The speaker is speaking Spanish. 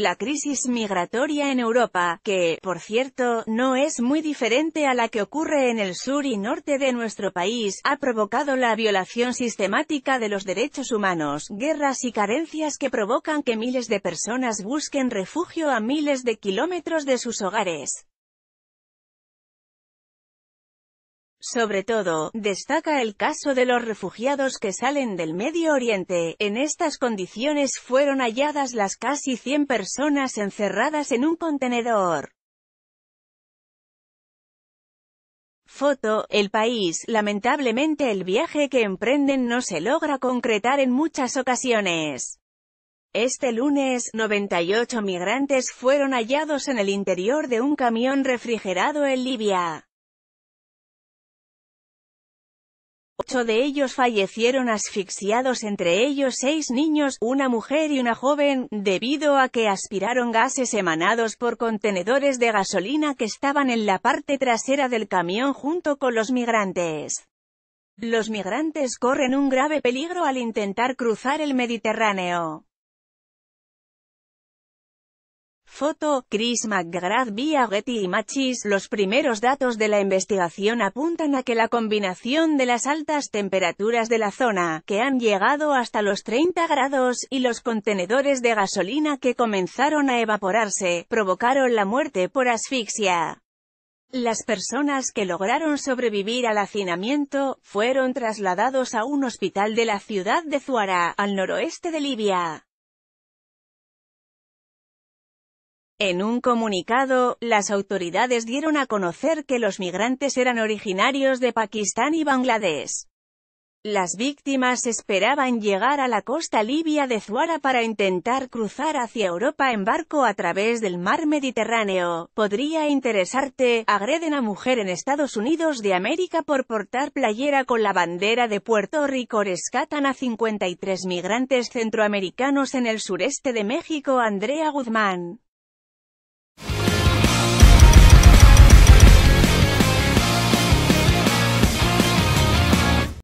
la crisis migratoria en Europa, que, por cierto, no es muy diferente a la que ocurre en el sur y norte de nuestro país, ha provocado la violación sistemática de los derechos humanos, guerras y carencias que provocan que miles de personas busquen refugio a miles de kilómetros de sus hogares. Sobre todo, destaca el caso de los refugiados que salen del Medio Oriente. En estas condiciones fueron halladas las casi 100 personas encerradas en un contenedor. Foto, el país, lamentablemente el viaje que emprenden no se logra concretar en muchas ocasiones. Este lunes, 98 migrantes fueron hallados en el interior de un camión refrigerado en Libia. de ellos fallecieron asfixiados entre ellos seis niños, una mujer y una joven, debido a que aspiraron gases emanados por contenedores de gasolina que estaban en la parte trasera del camión junto con los migrantes. Los migrantes corren un grave peligro al intentar cruzar el Mediterráneo. Foto, Chris McGrath vía Getty Images Los primeros datos de la investigación apuntan a que la combinación de las altas temperaturas de la zona, que han llegado hasta los 30 grados, y los contenedores de gasolina que comenzaron a evaporarse, provocaron la muerte por asfixia. Las personas que lograron sobrevivir al hacinamiento, fueron trasladados a un hospital de la ciudad de Zuara, al noroeste de Libia. En un comunicado, las autoridades dieron a conocer que los migrantes eran originarios de Pakistán y Bangladesh. Las víctimas esperaban llegar a la costa libia de Zuara para intentar cruzar hacia Europa en barco a través del mar Mediterráneo. Podría interesarte, agreden a mujer en Estados Unidos de América por portar playera con la bandera de Puerto Rico. Rescatan a 53 migrantes centroamericanos en el sureste de México. Andrea Guzmán